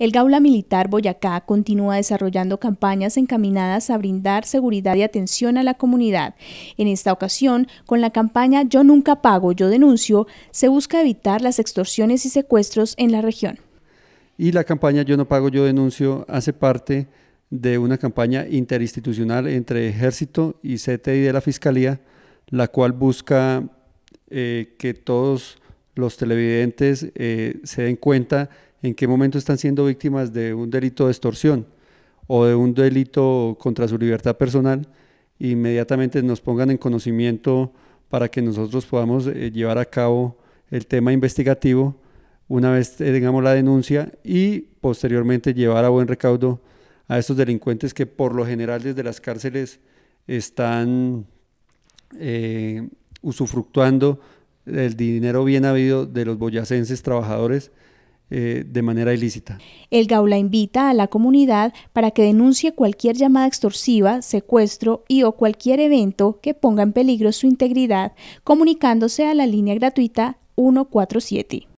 el Gaula Militar Boyacá continúa desarrollando campañas encaminadas a brindar seguridad y atención a la comunidad. En esta ocasión, con la campaña Yo nunca pago, yo denuncio, se busca evitar las extorsiones y secuestros en la región. Y la campaña Yo no pago, yo denuncio hace parte de una campaña interinstitucional entre Ejército y CTI de la Fiscalía, la cual busca eh, que todos los televidentes eh, se den cuenta en qué momento están siendo víctimas de un delito de extorsión o de un delito contra su libertad personal, inmediatamente nos pongan en conocimiento para que nosotros podamos eh, llevar a cabo el tema investigativo una vez tengamos la denuncia y posteriormente llevar a buen recaudo a estos delincuentes que por lo general desde las cárceles están eh, usufructuando el dinero bien habido de los boyacenses trabajadores eh, de manera ilícita. El Gaula invita a la comunidad para que denuncie cualquier llamada extorsiva, secuestro y o cualquier evento que ponga en peligro su integridad, comunicándose a la línea gratuita 147.